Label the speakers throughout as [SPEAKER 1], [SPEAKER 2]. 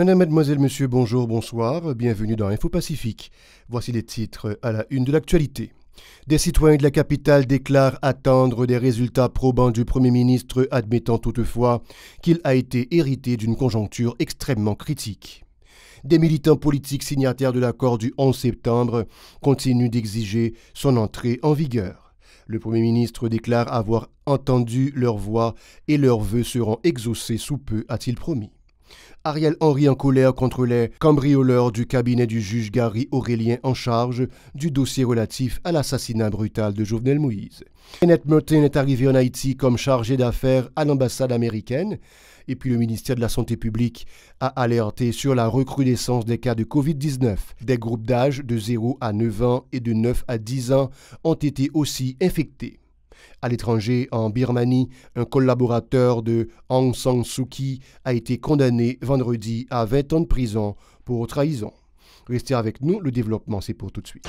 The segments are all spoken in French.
[SPEAKER 1] Madame, mademoiselle, monsieur, bonjour, bonsoir, bienvenue dans Info Pacifique. Voici les titres à la une de l'actualité. Des citoyens de la capitale déclarent attendre des résultats probants du Premier ministre, admettant toutefois qu'il a été hérité d'une conjoncture extrêmement critique des militants politiques signataires de l'accord du 11 septembre continuent d'exiger son entrée en vigueur. Le Premier ministre déclare avoir entendu leur voix et leurs voeux seront exaucés sous peu, a-t-il promis. Ariel Henry en colère contre les cambrioleurs du cabinet du juge Gary Aurélien en charge du dossier relatif à l'assassinat brutal de Jovenel Moïse. Kenneth Merton est arrivé en Haïti comme chargé d'affaires à l'ambassade américaine et puis le ministère de la Santé publique a alerté sur la recrudescence des cas de Covid-19. Des groupes d'âge de 0 à 9 ans et de 9 à 10 ans ont été aussi infectés. À l'étranger, en Birmanie, un collaborateur de Aung San Suu Kyi a été condamné vendredi à 20 ans de prison pour trahison. Restez avec nous, le développement c'est pour tout de suite.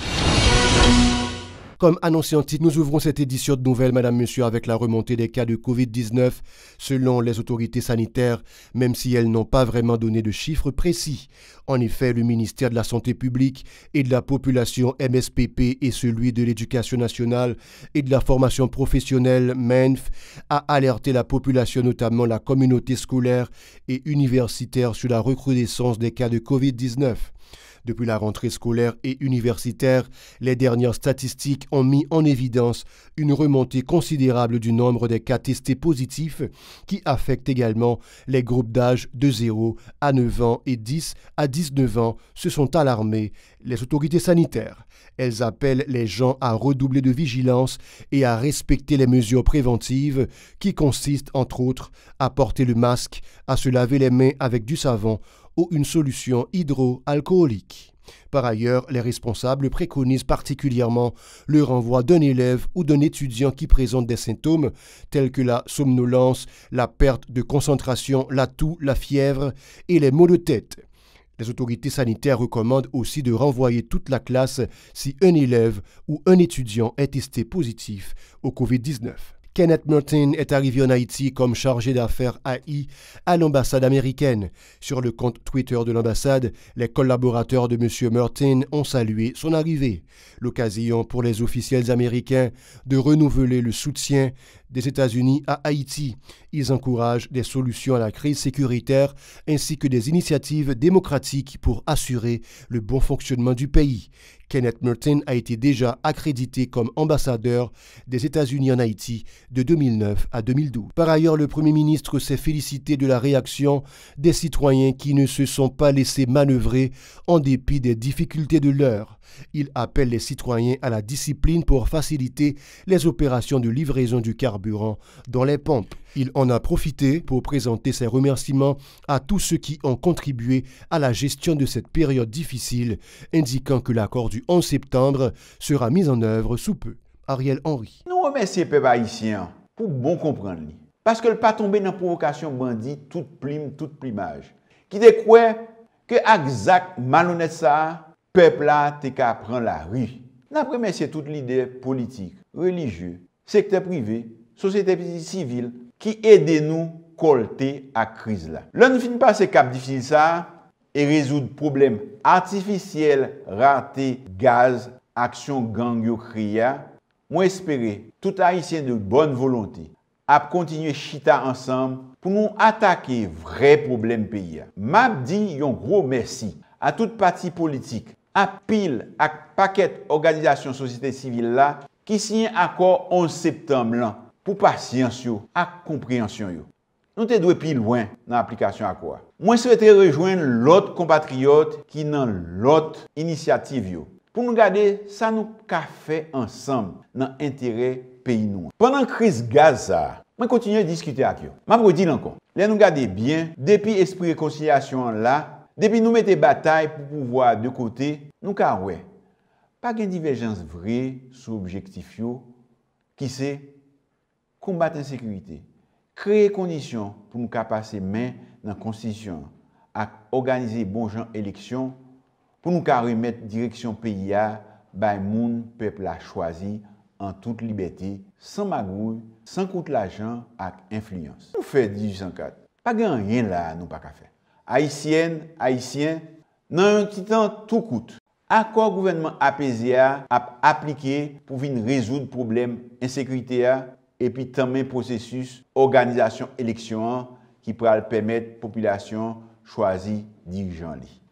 [SPEAKER 1] Comme annoncé en titre, nous ouvrons cette édition de nouvelles, Madame, Monsieur, avec la remontée des cas de Covid-19 selon les autorités sanitaires, même si elles n'ont pas vraiment donné de chiffres précis. En effet, le ministère de la Santé publique et de la Population MSPP et celui de l'Éducation nationale et de la formation professionnelle MENF a alerté la population, notamment la communauté scolaire et universitaire, sur la recrudescence des cas de Covid-19. Depuis la rentrée scolaire et universitaire, les dernières statistiques ont mis en évidence une remontée considérable du nombre des cas testés positifs qui affectent également les groupes d'âge de 0 à 9 ans et 10 à 19 ans se sont alarmés les autorités sanitaires. Elles appellent les gens à redoubler de vigilance et à respecter les mesures préventives qui consistent entre autres à porter le masque, à se laver les mains avec du savon, ou une solution hydroalcoolique. Par ailleurs, les responsables préconisent particulièrement le renvoi d'un élève ou d'un étudiant qui présente des symptômes tels que la somnolence, la perte de concentration, la toux, la fièvre et les maux de tête. Les autorités sanitaires recommandent aussi de renvoyer toute la classe si un élève ou un étudiant est testé positif au COVID-19. Kenneth Martin est arrivé en Haïti comme chargé d'affaires AI à l'ambassade américaine. Sur le compte Twitter de l'ambassade, les collaborateurs de M. Merton ont salué son arrivée. L'occasion pour les officiels américains de renouveler le soutien des États-Unis à Haïti. Ils encouragent des solutions à la crise sécuritaire ainsi que des initiatives démocratiques pour assurer le bon fonctionnement du pays. Kenneth Merton a été déjà accrédité comme ambassadeur des États-Unis en Haïti de 2009 à 2012. Par ailleurs, le Premier ministre s'est félicité de la réaction des citoyens qui ne se sont pas laissés manœuvrer en dépit des difficultés de l'heure. Il appelle les citoyens à la discipline pour faciliter les opérations de livraison du carburant dans les pompes. Il en a profité pour présenter ses remerciements à tous ceux qui ont contribué à la gestion de cette période difficile, indiquant que l'accord du 11 septembre sera mis en œuvre sous peu. Ariel Henry.
[SPEAKER 2] Nous remercions les haïtiens pour bon comprendre. Parce que le pas tomber dans la provocation bandit, toute plume, toute plumage. Qui découvre que exact malhonnête ça, peuple là, t'es la rue. Nous remercions toute l'idée politique, religieuse, secteur privé, société civile, ki ede nou kolte ak kriz la. Lo nou fin pa se kap difinisa, e rezoud probleme artificiel, rarte, gaz, aksyon gang yo kriya, mwen espere tout Haitien de bonne volonté ap kontinye chita ansam pou nou atake vre probleme peya. Map di yon gro mersi a tout pati politik, ap pil ak paket organizasyon sosite sivil la ki sinye akor 11 septemblan pou patiens yo, ak komprehensyon yo. Nou te dwe pi lwen nan aplikasyon akwa. Mwen se vetre rejoen lout kompatriot ki nan lout inisiativ yo. Pou nou gade, sa nou ka fe ansam nan entere peyi nou. Pendan kriz Gaza, mwen kontinye diskute ak yo. Mwa pou di lankon. Le nou gade bien, depi espri rekonsilyasyon la, depi nou mette batay pou pouvoa de kote, nou ka we. Pak indiverjans vre sou objektif yo, ki se? kombat ensekwite, kreye kondisyon pou nou ka pase men nan konstisyon ak organize bon jan eleksyon pou nou ka remet direksyon peyi ya bay moun pepl la chwazi an tout libeti san magoun, san kout la jan ak influyans. Mou fè 1804, pa gen yen la nou pa ka fè. Haitien, Haitien, nan yon titan tout kout. Akor gouvenman apese ya ap aplike pou vin rezoud problem ensekwite ya et puis termine processus organisation élection qui pourra permettre aux population choisies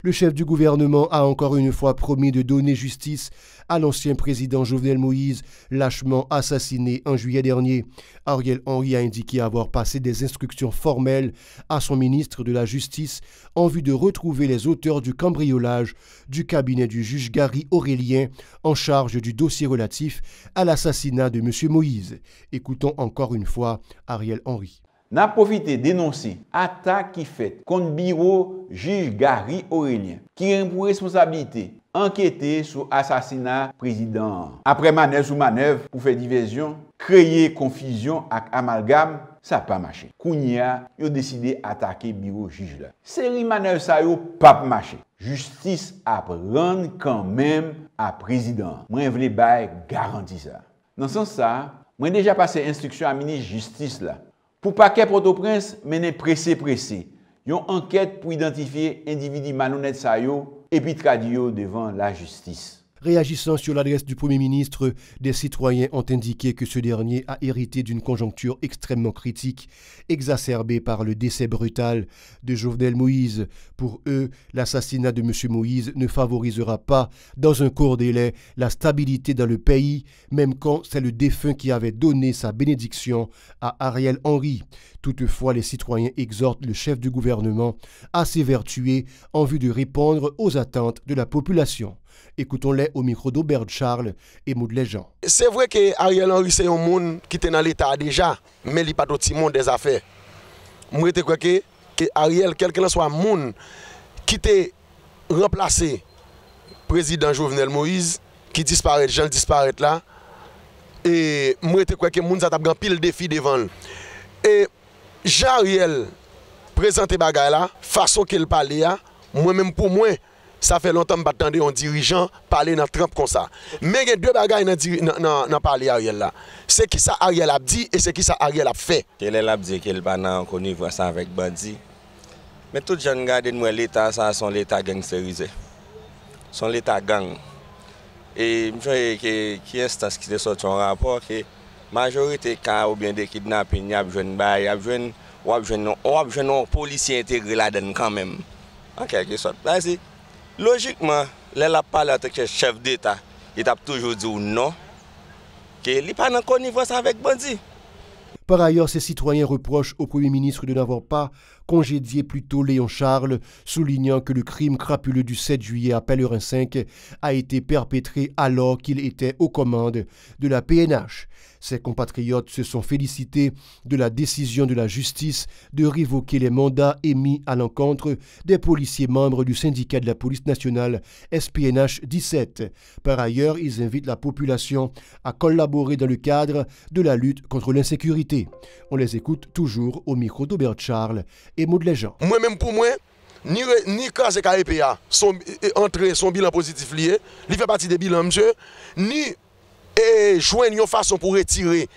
[SPEAKER 1] le chef du gouvernement a encore une fois promis de donner justice à l'ancien président Jovenel Moïse, lâchement assassiné en juillet dernier. Ariel Henry a indiqué avoir passé des instructions formelles à son ministre de la Justice en vue de retrouver les auteurs du cambriolage du cabinet du juge Gary Aurélien en charge du dossier relatif à l'assassinat de M. Moïse. Écoutons encore une fois Ariel Henry.
[SPEAKER 2] N ap profite denonsi atak ki fet kont biro juj Gary Aurelien ki rem pou responsabilite enkyete sou asasina prezident. Apre manev sou manev pou fe divizyon, kreye konfizyon ak amalgam, sa pa mache. Kounia yo deside atake biro juj la. Seri manev sa yo pa pa mache. Justis ap rande kanmem a prezident. Mwen vle bay garanti sa. Nan sens sa, mwen deja pase instruksyon a mini justice la Pou pa ke protoprense menen presse presse, yon anket pou identifiye individi manonet sayo epit radio devan la justis.
[SPEAKER 1] réagissant sur l'adresse du Premier ministre, des citoyens ont indiqué que ce dernier a hérité d'une conjoncture extrêmement critique, exacerbée par le décès brutal de Jovenel Moïse. Pour eux, l'assassinat de M. Moïse ne favorisera pas, dans un court délai, la stabilité dans le pays, même quand c'est le défunt qui avait donné sa bénédiction à Ariel Henry. Toutefois, les citoyens exhortent le chef du gouvernement à s'évertuer en vue de répondre aux attentes de la population. Écoutons-les au micro d'Aubert Charles et Maud
[SPEAKER 3] C'est vrai que Ariel Henry, c'est un monde qui était dans l'État déjà, mais il a pas d'autres monde des affaires. Moi, je crois que, que Ariel, quel que soit le monde qui était remplacé président Jovenel Moïse, qui disparaît, Jean disparaît là, et moi, je crois que le monde a grand pile défi devant lui. Et Jean Ariel, présente bagaille là, façon qu'il parle moi-même pour moi, Sa fe lontan m batande yon dirijan, pale nan tramp kon sa. Men gen dwe bagay nan pale Ariel la. Se ki sa Ariel ap di, e se ki sa Ariel ap fe. Kelel ap di, kele banan an
[SPEAKER 4] konivwa sa vek bandi. Men tout jen gade mwen leta sa, son leta gensterize. Son leta gang. E m joye ki estas ki te sot yon rapor, ki majorite kan ou bende kidnap en yabjwen bay, yabjwen ou wabjwen ou polici entegre la den kan men. An keke sot. Logiquement, elle a parlé en chef d'État. Il a toujours dit non, qu'il n'est pas en connivence avec Bandi.
[SPEAKER 1] Par ailleurs, ces citoyens reprochent au Premier ministre de n'avoir pas congédié plutôt Léon Charles, soulignant que le crime crapuleux du 7 juillet à Pellerin 5 a été perpétré alors qu'il était aux commandes de la PNH. Ses compatriotes se sont félicités de la décision de la justice de révoquer les mandats émis à l'encontre des policiers membres du syndicat de la police nationale SPNH 17. Par ailleurs, ils invitent la population à collaborer dans le cadre de la lutte contre l'insécurité. On les écoute toujours au micro d'Aubert Charles et Maud Léjean.
[SPEAKER 3] Moi-même pour moi, ni, ni epa e son, entre son bilan positif lié, il fait partie des bilans, monsieur, ni et joindre une façon pour retirer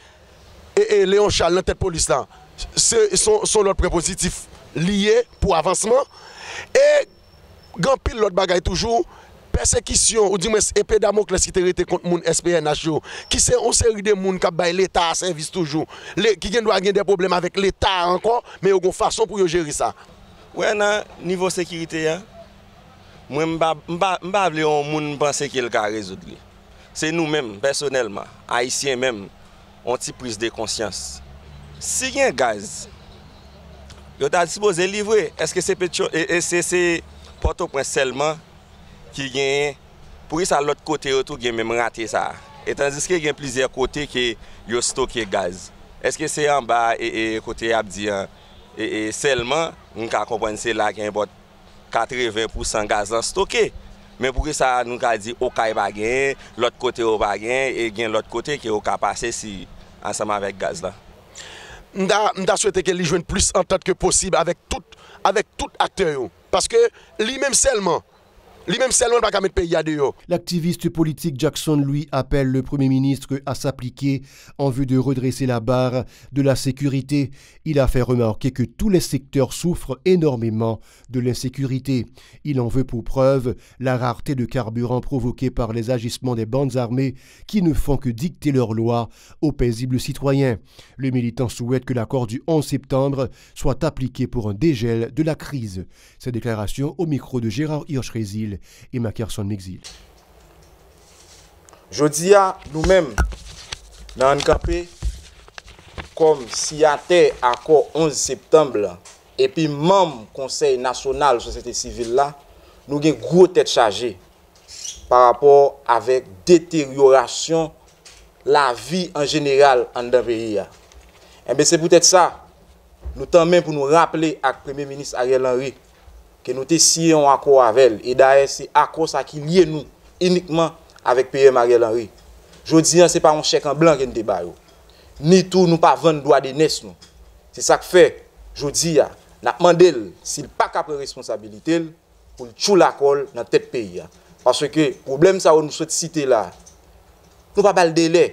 [SPEAKER 3] et, Léon Charles dans tête police là, son, son autre positif lié pour avancement. Et grand pile l'autre bagaille toujours persekisyon ou di mwen epedamo kleskite rete kont moun SPNH yo, ki se on seri de moun kap bay l'Etat a servis toujou, ki gen do a gen de problem avek l'Etat ankon, me yo go fason pou yo jeri sa. Ouè nan, nivou sekirite ya, mwen
[SPEAKER 4] mba vle yon moun panse ki elka rezoudre. Se nou men, personelman, haisyen men, onti pris de konsyans. Si gen gaz, yo ta dispoze livre, eske se porto preselman, ki gen, pou y sa lot kote yo tou gen men rate sa, etan diske gen plizier kote ki yo stoke gaz. Eske se yon ba, e, e kote abdi, e, e selman, nou ka kompon se la gen bot 80% gaz dan stoke, men pou y sa nou ka di okay e bagen, lot kote yo bagen, e gen lot kote ki yo ka pase si, ansama vek gaz dan.
[SPEAKER 3] Mda souete ke li jwen plus antat ke posib avek tout akter yo, paske li men selman,
[SPEAKER 1] L'activiste politique Jackson, lui, appelle le Premier ministre à s'appliquer en vue de redresser la barre de la sécurité. Il a fait remarquer que tous les secteurs souffrent énormément de l'insécurité. Il en veut pour preuve la rareté de carburant provoquée par les agissements des bandes armées qui ne font que dicter leurs lois aux paisibles citoyens. Le militant souhaite que l'accord du 11 septembre soit appliqué pour un dégel de la crise. Cette déclarations au micro de Gérard Hirsch-Rézil et et marquèrent son exil.
[SPEAKER 5] Jodia nous-mêmes dans un campé comme si à encore 11 septembre, et puis même le Conseil national de la, avons une grosse tête chargée par rapport avec détérioration la vie en général en le pays. Eh c'est peut-être être nous ça, nous pour nous rappeler à Premier Ministre Ariel Henry, ke nou te siye an akor avèl, e daè e, se akor sa ki liye nou, inikman avèk peye Marie-Henri. Jodi ya, se pa yon chèk an blan gen te bayou. Ni tou nou pa vèn doa de nes nou. Se sa k fè, jodi ya, na pman del, si l pa kapre responsabilite l, pou l chou l akor nan tèt peye ya. Paswe ke, problem sa ou nou souwète site la, nou pa baldele,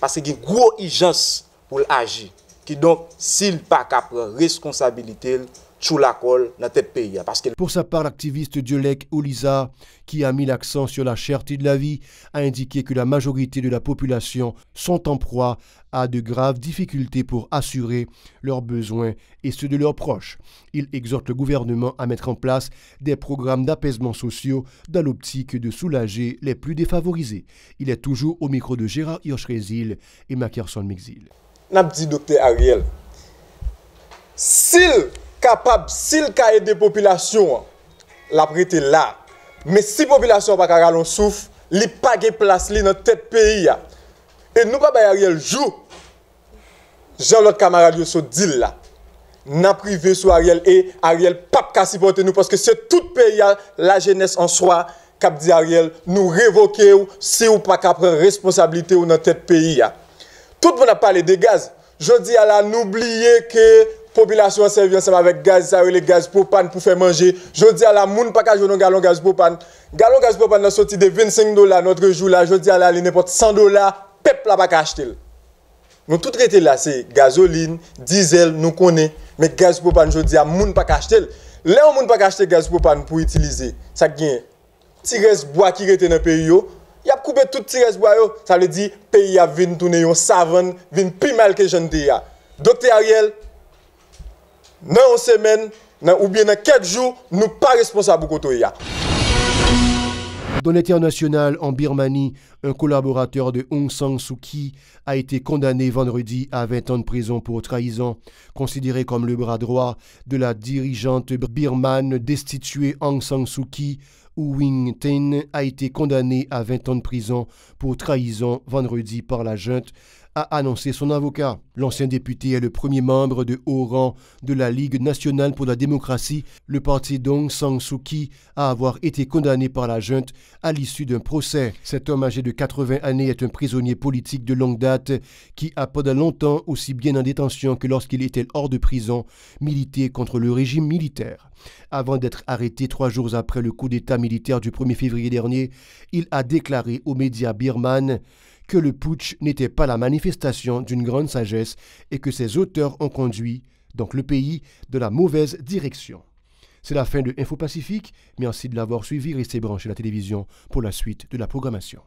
[SPEAKER 5] paswe gen gwo ijans pou l
[SPEAKER 1] aji, ki
[SPEAKER 5] don si l pa kapre responsabilite l, tête pays. Hein, parce
[SPEAKER 1] Pour sa part, l'activiste Diolek Oliza, qui a mis l'accent sur la cherté de la vie, a indiqué que la majorité de la population sont en proie à de graves difficultés pour assurer leurs besoins et ceux de leurs proches. Il exhorte le gouvernement à mettre en place des programmes d'apaisement sociaux dans l'optique de soulager les plus défavorisés. Il est toujours au micro de Gérard Yochrezil et Mackerson Mexil.
[SPEAKER 6] vous docteur Ariel, s'il Kapap, sil ka e de populasyon, la prete la. Me si populasyon pa ka galon souf, li pa ge plas li nan tet peyi ya. E nou pa bay Ariel jou, jan lot kamarad yo sou dil la. Na prive sou Ariel e, Ariel pap ka sipote nou, paske se tout peyi ya, la jenese an soa, kap di Ariel, nou revoke ou, si ou pa ka pre responsabilite ou nan tet peyi ya. Tout moun a pale de gaz, je di ala nou blye ke Popilasyon se vyen sema vek gaz sawele, gaz popan pou fe manje. Jodi ala moun pa kajonon galon gaz popan. Galon gaz popan nan soti de 25 dola notre jou la. Jodi ala li nepot 100 dola, pep la pa kajtel. Nou tout rete la se, gazolin, dizel, nou konen. Me gaz popan jodi ala moun pa kajtel. Le an moun pa kajtel gaz popan pou itilize, sa gen, tirez boya ki rete nan periyo, yap koube tout tirez boya yo, sa le di, periya vin toune yon savan, vin pi mal ke jende ya. Dokte Ariel, dans une semaine ou bien dans quatre jours, nous pas responsables de
[SPEAKER 1] Dans l'international, en Birmanie, un collaborateur de Aung San Suu Kyi a été condamné vendredi à 20 ans de prison pour trahison, considéré comme le bras droit de la dirigeante birmane destituée Aung San Suu Kyi. Wing Tin a été condamné à 20 ans de prison pour trahison vendredi par la junte a annoncé son avocat. L'ancien député est le premier membre de haut rang de la Ligue nationale pour la démocratie, le parti Dong Sang-Suu Kyi, à avoir été condamné par la junte à l'issue d'un procès. Cet homme âgé de 80 années est un prisonnier politique de longue date qui a pendant longtemps, aussi bien en détention que lorsqu'il était hors de prison, milité contre le régime militaire. Avant d'être arrêté trois jours après le coup d'État militaire du 1er février dernier, il a déclaré aux médias birmanes que le putsch n'était pas la manifestation d'une grande sagesse et que ses auteurs ont conduit, donc le pays, de la mauvaise direction. C'est la fin de Info Pacifique. Merci de l'avoir suivi. et branchés à la télévision pour la suite de la programmation.